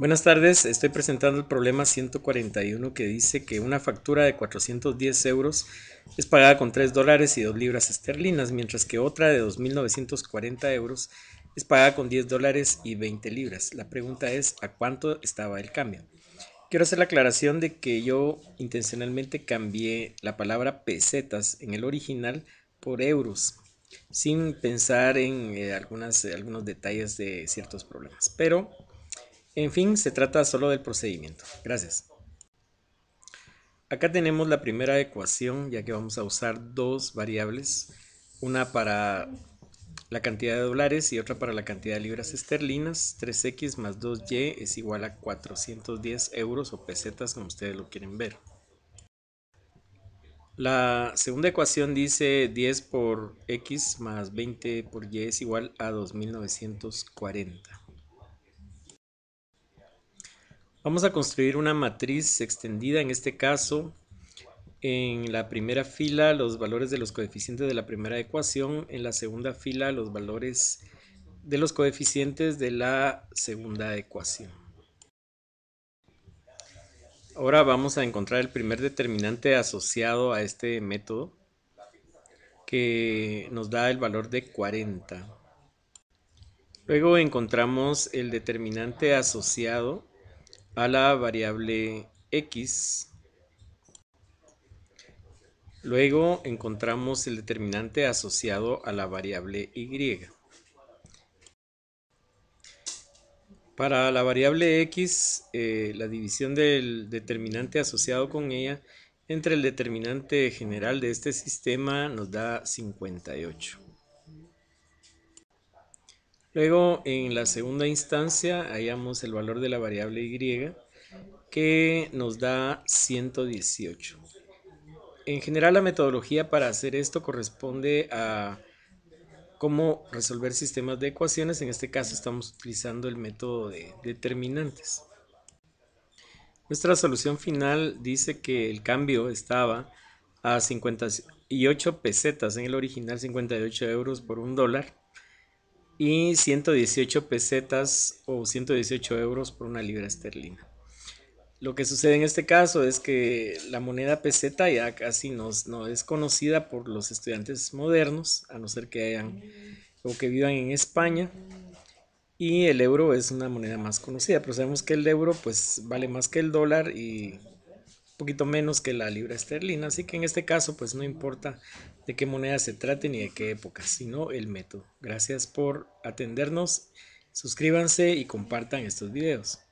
Buenas tardes, estoy presentando el problema 141 que dice que una factura de 410 euros es pagada con 3 dólares y 2 libras esterlinas, mientras que otra de 2.940 euros es pagada con 10 dólares y 20 libras. La pregunta es, ¿a cuánto estaba el cambio? Quiero hacer la aclaración de que yo intencionalmente cambié la palabra pesetas en el original por euros, sin pensar en eh, algunas, algunos detalles de ciertos problemas, pero... En fin, se trata solo del procedimiento. Gracias. Acá tenemos la primera ecuación, ya que vamos a usar dos variables, una para la cantidad de dólares y otra para la cantidad de libras esterlinas. 3x más 2y es igual a 410 euros o pesetas, como ustedes lo quieren ver. La segunda ecuación dice 10 por x más 20 por y es igual a 2940. Vamos a construir una matriz extendida, en este caso, en la primera fila los valores de los coeficientes de la primera ecuación, en la segunda fila los valores de los coeficientes de la segunda ecuación. Ahora vamos a encontrar el primer determinante asociado a este método que nos da el valor de 40. Luego encontramos el determinante asociado a la variable x. Luego encontramos el determinante asociado a la variable y. Para la variable x, eh, la división del determinante asociado con ella entre el determinante general de este sistema nos da 58. Luego, en la segunda instancia, hallamos el valor de la variable y que nos da 118. En general, la metodología para hacer esto corresponde a cómo resolver sistemas de ecuaciones. En este caso, estamos utilizando el método de determinantes. Nuestra solución final dice que el cambio estaba a 58 pesetas en el original, 58 euros por un dólar y 118 pesetas o 118 euros por una libra esterlina. Lo que sucede en este caso es que la moneda peseta ya casi no, es conocida por los estudiantes modernos, a no ser que hayan o que vivan en España. Y el euro es una moneda más conocida, pero sabemos que el euro pues vale más que el dólar y poquito menos que la libra esterlina, así que en este caso pues no importa de qué moneda se trate ni de qué época, sino el método. Gracias por atendernos, suscríbanse y compartan estos videos.